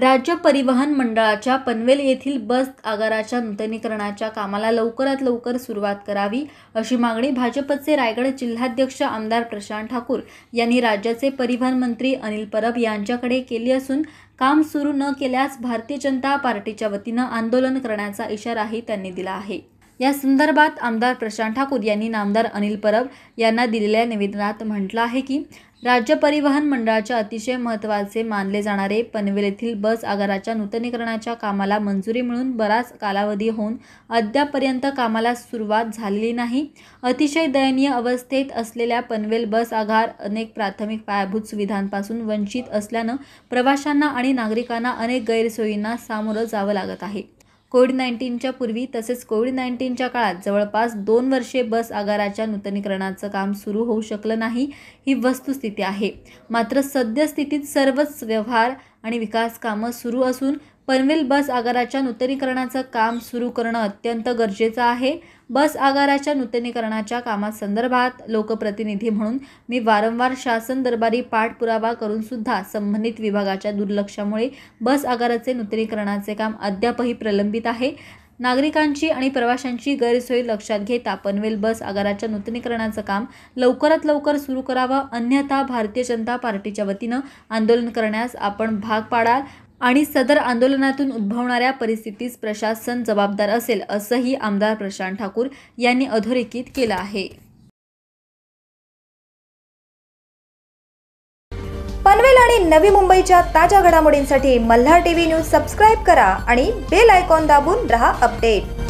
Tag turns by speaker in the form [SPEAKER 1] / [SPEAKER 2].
[SPEAKER 1] राज्य परिवहन मंडळाच्या पनवेल येथील बस आगाराच्या नूतनीकरणाच्या कामाला लवकरात लवकर सुरुवात करावी अशी मागणी भाजपचे रायगड जिल्हाध्यक्ष आमदार प्रशांत ठाकूर यांनी राज्याचे परिवहन मंत्री अनिल परब यांच्याकडे केली असून काम सुरू न केल्यास भारतीय जनता पार्टीच्या वतीनं आंदोलन करण्याचा इशाराही त्यांनी दिला आहे या संदर्भात आमदार प्रशांत ठाकूर यांनी नामदार अनिल परब यांना दिलेल्या निवेदनात म्हटलं आहे की राज्य परिवहन मंडळाच्या अतिशय महत्त्वाचे मानले जाणारे पनवेल येथील बस आगाराच्या नूतनीकरणाच्या कामाला मंजुरी मिळून बराच कालावधी होऊन अद्यापर्यंत कामाला सुरुवात झालेली नाही अतिशय दयनीय अवस्थेत असलेल्या पनवेल बस आगार अनेक प्राथमिक पायाभूत सुविधांपासून वंचित असल्यानं प्रवाशांना आणि नागरिकांना अनेक गैरसोयींना सामोरं जावं लागत आहे कोविड नाईन्टीनच्या पूर्वी तसेच कोविड नाईन्टीनच्या काळात जवळपास दोन वर्षे बस आगाराच्या नूतनीकरणाचं काम सुरू होऊ शकलं नाही ही वस्तुस्थिती आहे मात्र सद्यस्थितीत सर्वच व्यवहार आणि विकास कामं सुरू असून पनवेल बस आगाराच्या नूतनीकरणाचं काम सुरू करणं अत्यंत गरजेचं आहे बस आगाराच्या नूतनीकरणाच्या कामासंदर्भात लोकप्रतिनिधी म्हणून मी वारंवार शासन दरबारी पाठपुरावा करूनसुद्धा संबंधित विभागाच्या दुर्लक्षामुळे बस आगाराचे नूतनीकरणाचे काम अद्यापही प्रलंबित आहे नागरिकांची आणि प्रवाशांची गैरसोय लक्षात घेता पनवेल बस आगाराच्या नूतनीकरणाचं काम लवकरात लवकर सुरू करावं अन्यथा भारतीय जनता पार्टीच्या वतीनं आंदोलन करण्यास आपण भाग पाडाल आणि सदर आंदोलनातून उद्भवणाऱ्या परिस्थितीस प्रशासन जबाबदार असेल असंही आमदार प्रशांत ठाकूर यांनी अधोरेखित केलं आहे पनवेल आणि नवी मुंबईच्या ताज्या घडामोडींसाठी
[SPEAKER 2] मल्हार टीव्ही न्यूज सबस्क्राईब करा आणि बेल आयकॉन दाबून रहा अपडेट